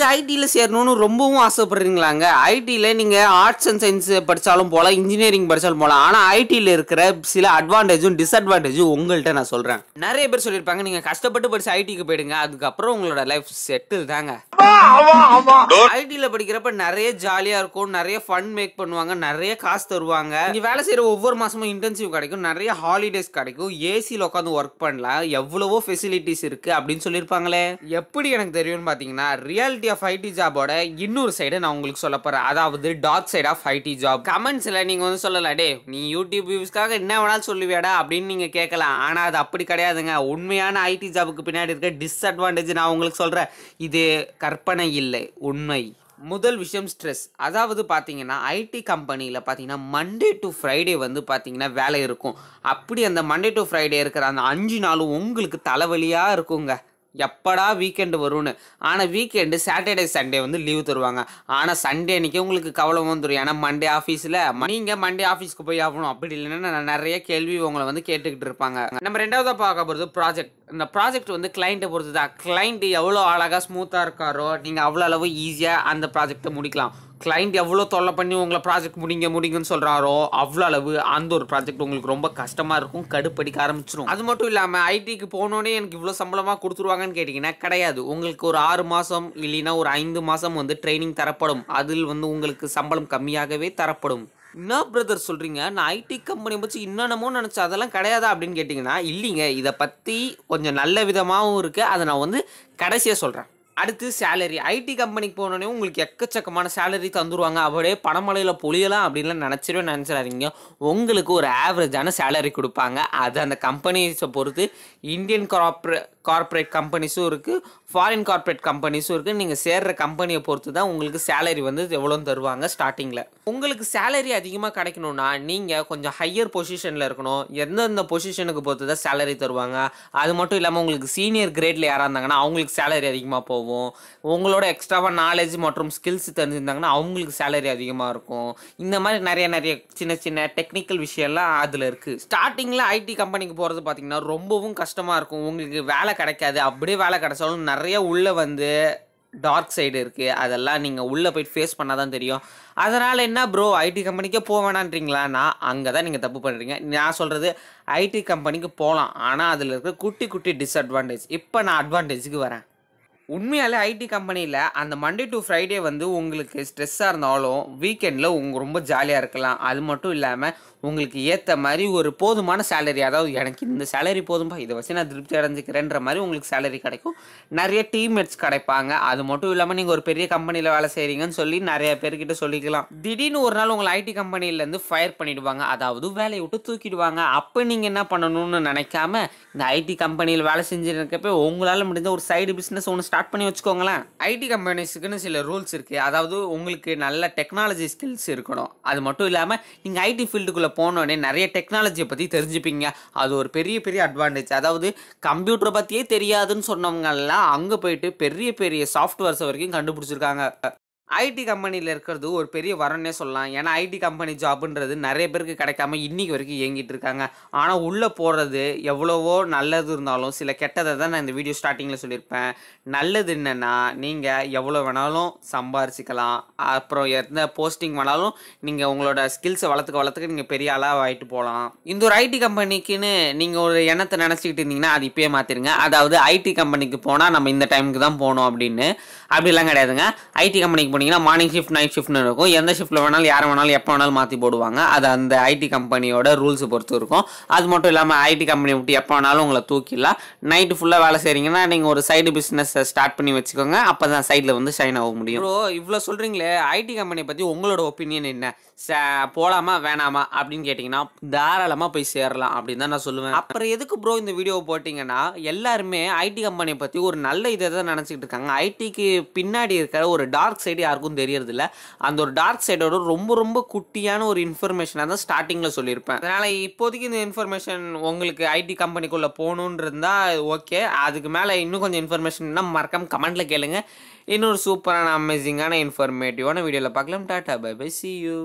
நீங்கள் ஐடியில் சேரணும்னு ரொம்பவும் ஆசைப்படுறீங்களாங்க ஐடியில் நீங்கள் ஆர்ட்ஸ் அண்ட் சயின்ஸ் படித்தாலும் போகலாம் இன்ஜினியரிங் படித்தாலும் போகலாம் ஆனால் ஐடியில் இருக்கிற சில அட்வான்டேஜும் டிஸ்அட்வான்டேஜும் உங்கள்கிட்ட நான் சொல்கிறேன் நிறைய பேர் சொல்லியிருப்பாங்க நீங்கள் கஷ்டப்பட்டு படித்து ஐடிக்கு போயிடுங்க அதுக்கப்புறம் உங்களோட லைஃப் செட்டில் தாங்க ஐடில படிக்கிறப்ப நிறைய ஜாலியா இருக்கும் நிறைய ஃபன் மேக் பண்ணுவாங்க நிறைய காசு தருவாங்க நீ வேலை செய்யற ஒவ்வொரு மாசமும் இன்டர்ன்ஷிப் கிடைக்கும் நிறைய ஹாலிடேஸ் கிடைக்கும் ஏசியில் உட்காந்து ஒர்க் பண்ணலாம் எவ்வளவோ ஃபெசிலிட்டிஸ் இருக்கு அப்படின்னு சொல்லியிருப்பாங்களே எப்படி எனக்கு தெரியும்னு பாத்தீங்கன்னா ரியாலிட்டி ஆஃப் ஐடி ஜாபோட இன்னொரு சைடு நான் உங்களுக்கு சொல்ல போறேன் அதாவது dark side of IT job கமெண்ட்ஸ்ல நீங்க வந்து சொல்லலாம் டே நீ யூடியூப் வியூஸ்க்காக என்ன வேணாலும் சொல்லுவியாடா அப்படின்னு நீங்க கேட்கலாம் ஆனா அது அப்படி கிடையாதுங்க உண்மையான ஐடி ஜாபுக்கு பின்னாடி இருக்க டிஸ்அட்வான்டேஜ் நான் உங்களுக்கு சொல்றேன் இது கற்பனை இல்லை உண்மை முதல் விஷயம் ஸ்ட்ரெஸ் அதாவது பார்த்தீங்கன்னா ஐடி கம்பெனியில் பார்த்தீங்கன்னா மண்டே டு ஃப்ரைடே வந்து பார்த்தீங்கன்னா வேலை இருக்கும் அப்படி அந்த மண்டே டு ஃப்ரைடே இருக்கிற அந்த அஞ்சு நாளும் உங்களுக்கு தலைவலியாக இருக்குங்க எப்படா வீக்கெண்டு வரும்னு ஆனால் வீக்கெண்டு சாட்டர்டே சண்டே வந்து லீவு தருவாங்க ஆனால் சண்டே அன்றைக்கி உங்களுக்கு கவலை வந்துடும் ஏன்னா மண்டே ஆஃபீஸில் நீங்கள் மண்டே ஆஃபீஸ்க்கு போய் ஆகணும் அப்படி இல்லைன்னா நிறைய கேள்வி உங்களை வந்து கேட்டுக்கிட்டு இருப்பாங்க நம்ம ரெண்டாவதாக பார்க்க போகிறது ப்ராஜெக்ட் இந்த ப்ராஜெக்ட் வந்து கிளைண்ட்டை பொறுத்து தான் கிளைண்ட்டு எவ்வளோ அழகாக ஸ்மூத்தாக இருக்காரோ நீங்கள் அவ்வளோ அளவு ஈஸியாக அந்த ப்ராஜெக்டை முடிக்கலாம் கிளைண்ட் எவ்வளோ தொல்லை பண்ணி உங்களை ப்ராஜெக்ட் முடிங்க முடிங்கன்னு சொல்கிறாரோ அவ்வளோ அளவு அந்த ஒரு ப்ராஜெக்ட் உங்களுக்கு ரொம்ப கஷ்டமாக இருக்கும் கடுப்படிக்க ஆரம்பிச்சிடும் அது மட்டும் இல்லாமல் ஐடிக்கு போனோடனே எனக்கு இவ்வளோ சம்பளமாக கொடுத்துருவாங்கன்னு கேட்டிங்கன்னா கிடையாது உங்களுக்கு ஒரு ஆறு மாதம் இல்லைன்னா ஒரு ஐந்து மாதம் வந்து ட்ரைனிங் தரப்படும் அதில் வந்து உங்களுக்கு சம்பளம் கம்மியாகவே தரப்படும் என்ன பிரதர் சொல்கிறீங்க நான் ஐடி கம்பெனியை பற்றி என்னென்னமோ நினச்சேன் அதெல்லாம் கிடையாதா அப்படின்னு கேட்டிங்கன்னா இல்லைங்க இதை பற்றி கொஞ்சம் நல்ல விதமாகவும் இருக்குது அதை நான் வந்து கடைசியாக சொல்கிறேன் அடுத்து சேலரி ஐடி கம்பெனிக்கு போனோடனே உங்களுக்கு எக்கச்சக்கமான சேலரி தந்துடுவாங்க அப்படியே பணமலையில் பொழியலாம் அப்படின்லாம் நினச்சிடவே நினச்சிடாதீங்க உங்களுக்கு ஒரு ஆவரேஜான சேலரி கொடுப்பாங்க அது அந்த கம்பெனிஸை பொறுத்து இந்தியன் கார்பரே கார்ப்பரேட் கம்பெனிஸும் இருக்குது ஃபாரின் கார்ப்பரேட் கம்பெனிஸும் இருக்குது நீங்கள் சேர்கிற கம்பெனியை பொறுத்து தான் உங்களுக்கு சேலரி வந்து எவ்வளோ தருவாங்க ஸ்டார்டிங்கில் உங்களுக்கு சேலரி அதிகமாக கிடைக்கணும்னா நீங்கள் கொஞ்சம் ஹையர் பொசிஷனில் இருக்கணும் எந்தெந்த பொசிஷனுக்கு பொறுத்து தான் சேலரி தருவாங்க அது மட்டும் இல்லாமல் உங்களுக்கு சீனியர் கிரேடில் யாராக இருந்தாங்கன்னா அவங்களுக்கு சேலரி அதிகமாக போகும் உங்களோட எக்ஸ்ட்ராவாக நாலேஜ் மற்றும் ஸ்கில்ஸ் தெரிஞ்சிருந்தாங்கன்னா அவங்களுக்கு சேலரி அதிகமாக இருக்கும் இந்த மாதிரி நிறைய நிறைய சின்ன சின்ன டெக்னிக்கல் விஷயம்லாம் அதில் இருக்குது ஸ்டார்டிங்கில் ஐடி கம்பெனிக்கு போகிறது பார்த்திங்கன்னா ரொம்பவும் கஷ்டமாக இருக்கும் உங்களுக்கு வேலை வேலை கிடைக்காது அப்படியே வேலை கிடைச்சாலும் நிறைய உள்ளே வந்து டார்க் சைடு இருக்குது அதெல்லாம் நீங்கள் உள்ளே போயிட்டு ஃபேஸ் பண்ணால் தான் தெரியும் அதனால் என்ன ப்ரோ ஐடி கம்பெனிக்கே போக வேணான்றீங்களா நான் அங்கே தான் நீங்கள் தப்பு பண்ணுறீங்க நான் சொல்கிறது ஐடி கம்பெனிக்கு போகலாம் ஆனால் அதில் இருக்கிற குட்டி குட்டி டிஸ்அட்வான்டேஜ் இப்போ நான் அட்வான்டேஜுக்கு வரேன் உண்மையாலே ஐடி கம்பெனியில் அந்த மண்டே டு ஃப்ரைடே வந்து உங்களுக்கு ஸ்ட்ரெஸ்ஸாக இருந்தாலும் வீக்கெண்டில் உங்கள் ரொம்ப ஜாலியாக இருக்கலாம் அது மட்டும் இல்லாமல் உங்களுக்கு ஏற்ற மாதிரி ஒரு போதுமான சேலரி அதாவது எனக்கு இந்த சேலரி போதும்பா இதை வச்சு நான் திருப்தி அடைஞ்சிக்கிறேன்ற மாதிரி உங்களுக்கு சேலரி கிடைக்கும் நிறைய டீம்மேட்ஸ் கிடைப்பாங்க அது மட்டும் இல்லாமல் நீங்கள் ஒரு பெரிய கம்பெனியில் வேலை செய்கிறீங்கன்னு சொல்லி நிறைய பேர்கிட்ட சொல்லிக்கலாம் திடீர்னு ஒரு நாள் உங்களை ஐடி கம்பெனியிலேருந்து ஃபயர் பண்ணிவிடுவாங்க அதாவது வேலையை விட்டு தூக்கிடுவாங்க அப்போ நீங்கள் என்ன பண்ணணும்னு நினைக்காம இந்த ஐடி கம்பெனியில் வேலை செஞ்சுருக்கப்போ உங்களால் முடிஞ்ச ஒரு சைடு பிஸ்னஸ் ஒன்று ஸ்டார்ட் ஸ்டார்ட் பண்ணி வச்சுக்கோங்களேன் ஐடி கம்பெனிஸுக்குன்னு சில ரூல்ஸ் இருக்குது அதாவது உங்களுக்கு நல்ல டெக்னாலஜி ஸ்கில்ஸ் இருக்கணும் அது மட்டும் இல்லாமல் நீங்கள் ஐடி ஃபீல்டுக்குள்ளே போனோடனே நிறைய டெக்னாலஜியை பற்றி தெரிஞ்சுப்பீங்க அது ஒரு பெரிய பெரிய அட்வான்டேஜ் அதாவது கம்ப்யூட்டரை பற்றியே தெரியாதுன்னு சொன்னவங்கெல்லாம் அங்கே போயிட்டு பெரிய பெரிய சாஃப்ட்வேர்ஸ் வரைக்கும் கண்டுபிடிச்சிருக்காங்க ஐடி கம்பெனியில் இருக்கிறது ஒரு பெரிய வரன்னே சொல்லலாம் ஏன்னா ஐடி கம்பெனி ஜாப்ன்றது நிறைய பேருக்கு கிடைக்காம இன்றைக்கி வரைக்கும் இயங்கிட்டு இருக்காங்க ஆனால் உள்ளே போகிறது எவ்வளவோ நல்லது இருந்தாலும் சில கெட்டதை தான் நான் இந்த வீடியோ ஸ்டார்டிங்கில் சொல்லியிருப்பேன் நல்லது என்னென்னா நீங்கள் எவ்வளோ வேணாலும் சம்பாரிச்சிக்கலாம் அப்புறம் எந்த போஸ்டிங் வேணாலும் நீங்கள் உங்களோட ஸ்கில்ஸை வளர்த்துக்க வளர்த்துக்க நீங்கள் பெரிய ஆளாக ஆகிட்டு போகலாம் இந்த ஒரு ஐடி கம்பெனிக்குன்னு நீங்கள் ஒரு எண்ணத்தை நினச்சிக்கிட்டு இருந்தீங்கன்னா அது இப்போயே மாற்றிடுங்க அதாவது ஐடி கம்பெனிக்கு போனால் நம்ம இந்த டைமுக்கு தான் போகணும் அப்படின்னு அப்படிலாம் கிடையாதுங்க ஐடி கம்பெனிக்கு போனீங்கன்னா மார்னிங் ஷிஃப்ட் நைட் ஷிஃப்ட்னு இருக்கும் எந்த ஷிஃப்ட்டில் வேணாலும் யாரை வேணாலும் எப்போ வேணாலும் மாற்றி போடுவாங்க அது அந்த ஐடி கம்பெனியோட ரூல்ஸ் பொறுத்து இருக்கும் அது மட்டும் இல்லாமல் ஐடி கம்பெனி விட்டு எப்போ வேணாலும் உங்களை தூக்கிடலாம் நைட்டு ஃபுல்லாக வேலை செய்கிறீங்கன்னா நீங்கள் ஒரு சைடு பிஸ்னஸை ஸ்டார்ட் பண்ணி வச்சுக்கோங்க அப்போ தான் சைடில் வந்து ஷைன் ஆக முடியும் ப்ரோ இவ்வளோ சொல்கிறீங்களே ஐடி கம்பெனியை பற்றி உங்களோட ஒப்பீனியன் என்ன போகலாமா வேணாமா அப்படின்னு கேட்டிங்கன்னா தாராளமாக போய் சேரலாம் அப்படின்னு தான் நான் சொல்லுவேன் அப்புறம் எதுக்கு ப்ரோ இந்த வீடியோவை போட்டிங்கன்னா எல்லாருமே ஐடி கம்பெனியை பற்றி ஒரு நல்ல இதை தான் நினச்சிக்கிட்டு இருக்காங்க ஐடிக்கு பின்னாடி இருக்கிற ஒரு டார்க் சைடு யாருக்கும் தெரியறதில்ல அந்த ஒரு டார்க் சைடோட ரொம்ப ரொம்ப குட்டியான ஒரு இன்ஃபர்மேஷனாக தான் ஸ்டார்டிங்கில் சொல்லியிருப்பேன் அதனால் இப்போதைக்கு இந்த இன்ஃபர்மேஷன் உங்களுக்கு ஐடி கம்பெனிக்குள்ளே போகணுன்னு இருந்தால் ஓகே அதுக்கு மேலே இன்னும் கொஞ்சம் இன்ஃபர்மேஷன் மறக்காம கமெண்ட்டில் கேளுங்க இன்னொரு சூப்பரான அமேசிங்கான இன்ஃபர்மேட்டிவான வீடியோவில் பார்க்கலாம் tata bye bye see you